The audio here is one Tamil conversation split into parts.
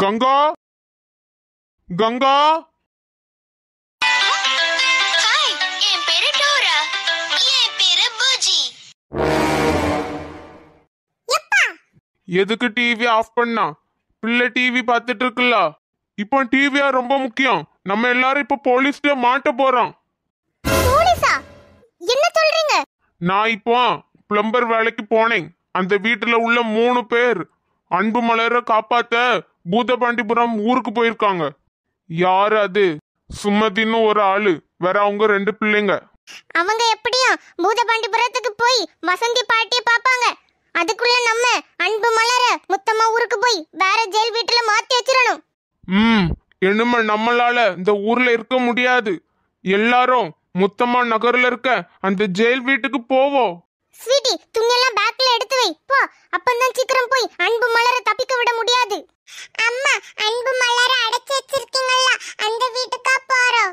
கங்கா கங்கா எதுக்கு டிவி ஆஃப் பண்ணா பிள்ளை டிவி பார்த்துட்டு இருக்குல்ல இப்போ டிவியா ரொம்ப முக்கியம் நம்ம எல்லாரும் இப்போ போலீஸ்ல மாட்ட போறோம் என்ன சொல்றீங்க நான் இப்போ பிளம்பர் வேலைக்கு போனேன் அந்த வீட்டுல உள்ள மூணு பேர் அன்பு மலரை காப்பாத்த பூதபாண்டிபுரம் ஊருக்கு போயிருக்காங்க யார் அது சுமதின்னு ஒரு ஆளு வேற அவங்க ரெண்டு பிள்ளைங்க அவங்க எப்படியும் பூதபாண்டிபுரத்துக்கு போய் வசந்தி பாட்டியை பார்ப்பாங்க அதுக்குள்ள நம்ம அன்பு மலர முத்தம்மா ஊருக்கு போய் வேற ஜெயில் வீட்டுல மாத்தி வச்சிடணும் ம் இனிமே நம்மளால இந்த ஊர்ல இருக்க முடியாது எல்லாரும் முத்தம்மா நகர்ல இருக்க அந்த ஜெயில் வீட்டுக்கு போவோம் ஸ்வீட்டி துணியெல்லாம் பேக்ல எடுத்து வை போ அப்பந்தான் சீக்கிரம் போய் அன்பு மலர தப்பிக்க விட முடியாது அம்மா அன்பு மலர அடைச்சு வச்சிருக்கீங்கல்ல அந்த வீட்டுக்கா போறோம்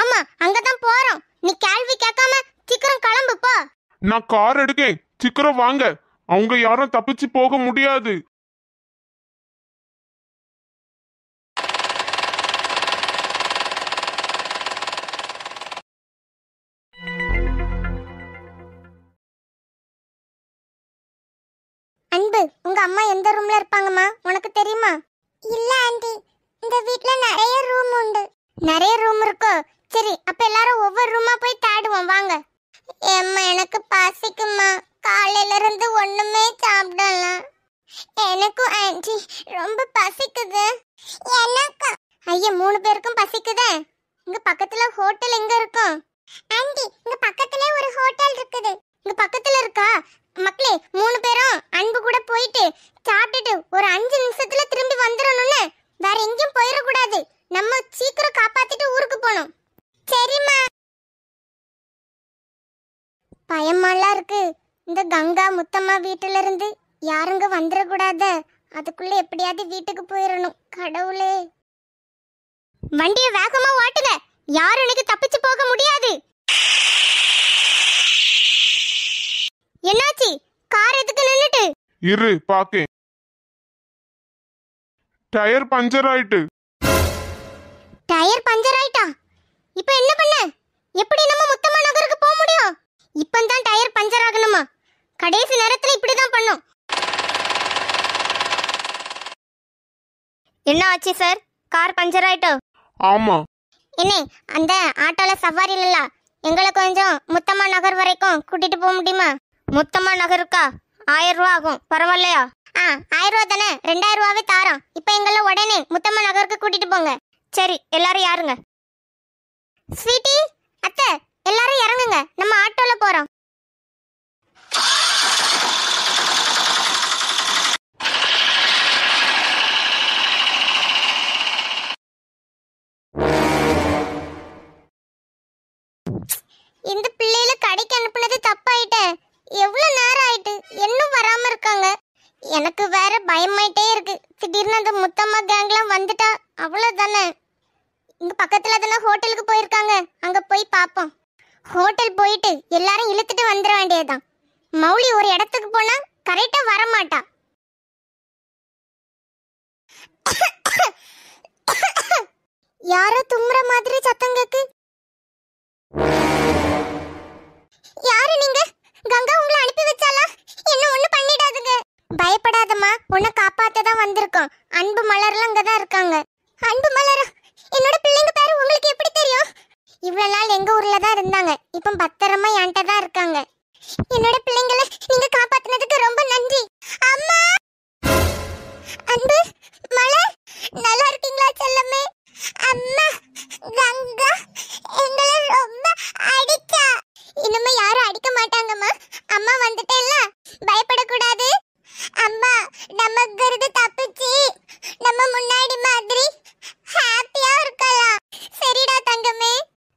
ஆமா அங்கதான் போறோம் நீ கேள்வி கேட்காம சீக்கிரம் கிளம்பு போ நான் கார் எடுக்கேன் சீக்கிரம் வாங்க அவங்க யாரும் தப்பிச்சு போக முடியாது அன்பு உங்க அம்மா எந்த ரூம்ல இருப்பாங்கம்மா உனக்கு தெரியுமா இல்ல ஆண்டி இந்த வீட்ல நிறைய ரூம் உண்டு நிறைய ரூம் இருக்கோ சரி அப்ப எல்லாரும் ஒவ்வொரு ரூமா போய் தேடுவோம் வாங்க ஏம்மா எனக்கு பசிக்குமா காலையில இருந்து ஒண்ணுமே சாப்பிடல எனக்கும் ஆன்ட்டி ரொம்ப பசிக்குது எனக்கு ஐயா மூணு பேருக்கும் பசிக்குதே இங்க பக்கத்துல ஹோட்டல் எங்க இருக்கும் ஆண்டி இங்க பக்கத்துல ஒரு ஹோட்டல் இருக்குது இங்க பக்கத்துல இருக்கா மக்களே மூணு பேரும் அன்பு கூட போயிட்டு சாப்பிட்டுட்டு ஒரு அஞ்சு நிமிஷத்துல திரும்பி வந்துடணும்னு வேற எங்கேயும் போயிடக்கூடாது நம்ம சீக்கிரம் காப்பாத்திட்டு ஊருக்கு போகணும் சரிம்மா பயமாலாம் இருக்கு இந்த கங்கா முத்தம்மா வீட்டுல இருந்து யாருங்க வந்துடக்கூடாத அதுக்குள்ள எப்படியாவது வீட்டுக்கு போயிடணும் கடவுளே வண்டியை வேகமா ஓட்டுங்க யாரும் இன்னைக்கு தப்பிச்சு போக முடியாது என்னாச்சு கார் எதுக்கு நின்னுட்டு இரு பாக்கே டயர் பஞ்சர் ஆயிட்டு டயர் பஞ்சர் ஆயிட்டா இப்போ என்ன பண்ண எப்படி நம்ம முத்தமா நகருக்கு போக முடியும் தான் டயர் பஞ்சர் ஆகணுமா கடைசி நேரத்துல தான் பண்ணோம் என்ன ஆச்சு சார் கார் பஞ்சர் ஆயிட்டோ ஆமா என்ன அந்த ஆட்டோல சவாரி இல்லல எங்களை கொஞ்சம் முத்தமா நகர் வரைக்கும் கூட்டிட்டு போக முடியுமா மொத்தமா நகருக்கா ஆயிரம் ரூபா ஆகும் பரவாயில்லையா ஆ ஆயிரம் ரூபா தானே ரெண்டாயிரம் ரூபாவே தாரோம் இப்போ எங்கெல்லாம் உடனே முத்தம்மா நகருக்கு கூட்டிட்டு போங்க சரி எல்லாரும் யாருங்க ஸ்வீட்டி அத்தை எல்லாரும் இறங்குங்க நம்ம எனக்கு வேற பயமாயிட்டே இருக்கு திடீர்னு அந்த முத்தம்மா கேங்லாம் வந்துட்டா அவ்வளோதானே இங்க பக்கத்துல தானே ஹோட்டலுக்கு போயிருக்காங்க அங்க போய் பார்ப்போம் ஹோட்டல் போயிட்டு எல்லாரும் இழுத்துட்டு வந்துட வேண்டியதுதான் மௌலி ஒரு இடத்துக்கு போனா கரெக்டா வர யாரோ தும்ற மாதிரி சத்தம் கேக்கு யாரு நீங்க கங்கா உங்களை அனுப்பி வச்சாலா பயப்படாதம்மா உன்னை காப்பாத்த தான் வந்திருக்கோம் அன்பு மலர்லாம் அங்கே தான் இருக்காங்க அன்பு மலர் என்னோட பிள்ளைங்க பேர் உங்களுக்கு எப்படி தெரியும் இவ்வளோ நாள் எங்கள் ஊரில் தான் இருந்தாங்க இப்போ பத்திரமா என்கிட்ட தான் இருக்காங்க என்னோட பிள்ளைங்களை நீங்க காப்பாத்தினதுக்கு ரொம்ப நன்றி அம்மா அன்பு மலர் நல்லா இருக்கீங்களா செல்லமே அம்மா கங்கா எங்களை ரொம்ப அடிச்சா இனிமே யாரும் அடிக்க மாட்டாங்கம்மா அம்மா வந்துட்டேல்ல பயப்படக்கூடாது நமக்கு தப்பிச்சு நம்ம முன்னாடி மாதிரி ஹாப்பியா இருக்கலாம் சரிடா தங்கமே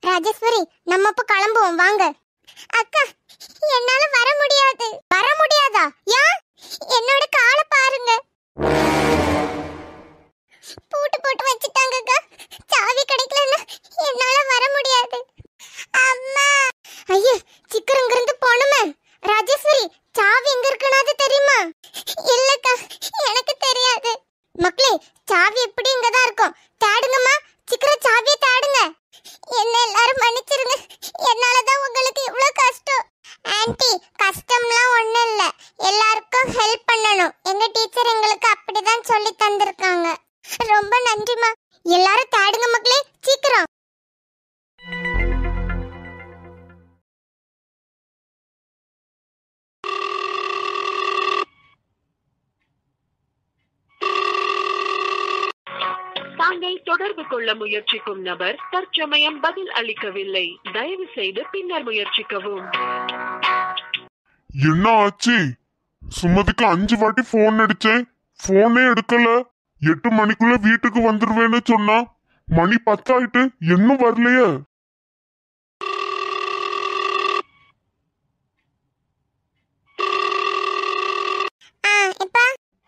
ராஜேஸ்வரி நம்ம இப்ப கிளம்புவோம் வாங்க அக்கா என்னால வர முடியாது வர முடியாதா யா என்னோட காலை பாருங்க பூட்டு போட்டு வச்சுட்டா எல்லாரும் மன்னிச்சிருங்க என்னால தான் உங்களுக்கு இவ்வளோ கஷ்டம் ஆன்ட்டி கஷ்டம்லாம் ஒன்றும் இல்லை எல்லாருக்கும் ஹெல்ப் பண்ணணும் எங்க டீச்சர் எங்களுக்கு அப்படிதான் சொல்லி தந்திருக்காங்க ரொம்ப நன்றிமா எல்லாரும் தேடுங்க மக்களே சீக்கிரம் நீங்கள் தொடர்பு கொள்ள முயற்சிக்கும் நபர் தற்சமயம் பதில் அளிக்கவில்லை தயவு செய்து பின்னர் முயற்சிக்கவும் என்ன ஆச்சு சுமதிக்கு அஞ்சு வாட்டி போன் அடிச்சேன் போனே எடுக்கல எட்டு மணிக்குள்ள வீட்டுக்கு வந்துருவேன்னு சொன்னா மணி பத்தாயிட்டு இன்னும் வரலையே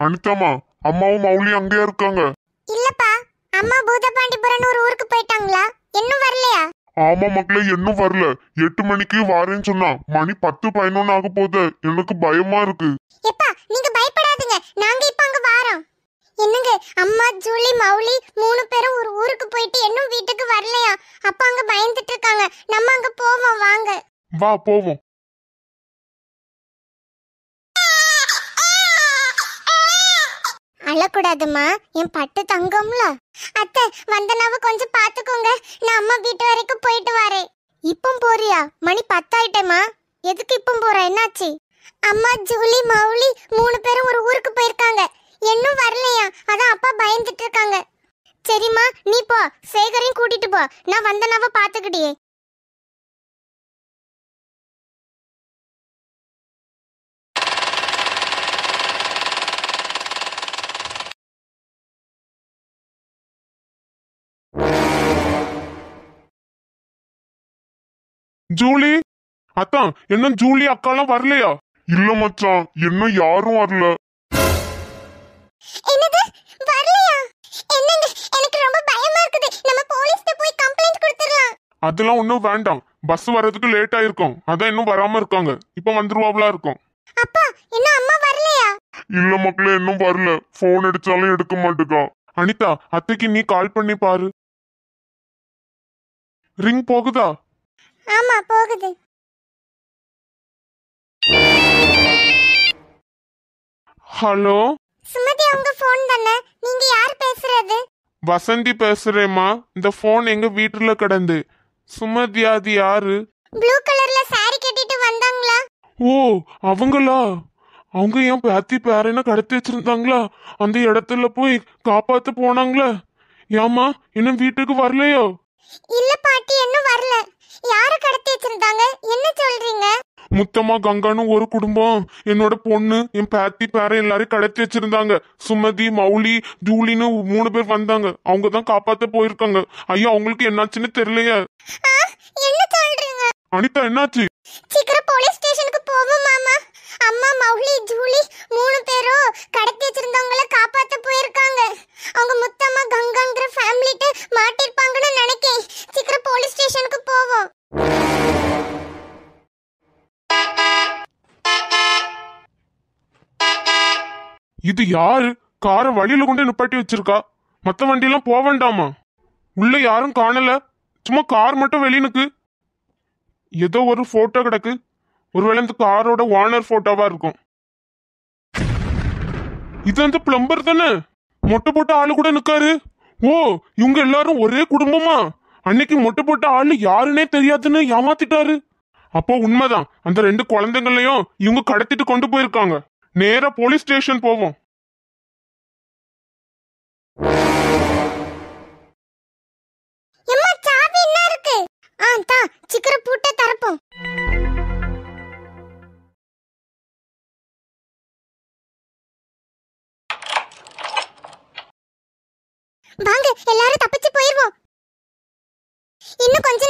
அனிதாமா அம்மாவும் மௌலியும் அங்கேயா இருக்காங்க அம்மா பூதபாண்டிபுரன் ஒரு ஊருக்கு போயிட்டாங்களா இன்னும் வரலையா ஆமா மக்களே இன்னும் வரல எட்டு மணிக்கு வாரேன்னு சொன்னா மணி பத்து பதினொன்னு ஆக போகுது எனக்கு பயமா இருக்கு எப்பா நீங்க பயப்படாதீங்க நாங்க இப்ப அங்க வாரோம் என்னங்க அம்மா ஜூலி மௌலி மூணு பேரும் ஒரு ஊருக்கு போயிட்டு இன்னும் வீட்டுக்கு வரலையா அப்பா அங்க பயந்துட்டு இருக்காங்க நம்ம அங்க போவோம் வாங்க வா போவோம் சொல்லக்கூடாதுமா என் பட்டு தங்கம்ல அத்தை வந்தனாவை கொஞ்சம் பாத்துக்கோங்க நான் அம்மா வீட்டு வரைக்கும் போயிட்டு வரேன் இப்பம் போறியா மணி பத்தாயிட்டேமா எதுக்கு இப்பம் போற என்னாச்சு அம்மா ஜூலி மௌலி மூணு பேரும் ஒரு ஊருக்கு போயிருக்காங்க இன்னும் வரலையா அதான் அப்பா பயந்துட்டு இருக்காங்க சரிம்மா நீ போ சேகரையும் கூட்டிட்டு போ நான் வந்தனாவை பாத்துக்கிட்டியே ஜூலி அத்தான் என்ன ஜூலி அக்காலாம் வரலையா இல்ல மச்சான் என்ன யாரும் வரல என்னது வரலையா என்னங்க எனக்கு ரொம்ப பயமா இருக்குது நம்ம போய் கொடுத்துறலாம் அதெல்லாம் ஒண்ணும் வேண்டாம் பஸ் வரதுக்கு லேட் ஆயிருக்கும் அதான் இன்னும் வராம இருக்காங்க இப்ப வந்துருவாப்ல இருக்கும் அப்பா என்ன அம்மா வரலையா இல்ல மக்களே இன்னும் வரல போன் அடிச்சாலும் எடுக்க மாட்டேங்க அனிதா அத்தைக்கு நீ கால் பண்ணி பாரு ரிங் போகுதா ஆமா போகுது ஹலோ சுமதி உங்க போன் தானே நீங்க யார் பேசுறது வசந்தி பேசுறேம்மா இந்த ஃபோன் எங்க வீட்டுல கிடந்து சுமதி அது யாரு ப்ளூ கலர்ல சாரி கட்டிட்டு வந்தாங்களா ஓ அவங்களா அவங்க ஏன் பேத்தி பேரனை கடத்தி வச்சிருந்தாங்களா அந்த இடத்துல போய் காப்பாத்து போனாங்களா ஏமா இன்னும் வீட்டுக்கு வரலையோ இல்ல இன்னும் வரல யாரு கடத்தி வச்சிருந்தாங்க என்ன சொல்றீங்க முத்தம்மா கங்கான்னு ஒரு குடும்பம் என்னோட பொண்ணு என் பேத்தி பேர எல்லாரும் கடத்தி வச்சிருந்தாங்க சுமதி மௌலி ஜூலின்னு மூணு பேர் வந்தாங்க அவங்க தான் காப்பாத்த போயிருக்காங்க ஐயா அவங்களுக்கு என்னாச்சுன்னு தெரியலையே என்ன சொல்றீங்க அனிதா என்னாச்சு சீக்கிரம் போலீஸ் இது யாரு காரை வழியில கொண்டு நிப்பாட்டி வச்சிருக்கா மத்த எல்லாம் போக வேண்டாமா உள்ள யாரும் காணல சும்மா கார் மட்டும் வெளியினுக்கு ஏதோ ஒரு போட்டோ கிடக்கு ஒருவேளை இந்த காரோட ஓனர் போட்டோவா இருக்கும் இது அந்த பிளம்பர் தானே மொட்டை போட்ட ஆளு கூட நிக்காரு ஓ இவங்க எல்லாரும் ஒரே குடும்பமா அன்னைக்கு மொட்டை போட்ட ஆளு யாருன்னே தெரியாதுன்னு ஏமாத்திட்டாரு அப்போ உண்மைதான் அந்த ரெண்டு குழந்தைங்களையும் இவங்க கடத்திட்டு கொண்டு போயிருக்காங்க நேரா போலீஸ் ஸ்டேஷன் போவோம் ஆ தா பூட்ட தரப்போம் வாங்க எல்லாரும் தப்பிச்சு போயிருவோம் இன்னும் கொஞ்ச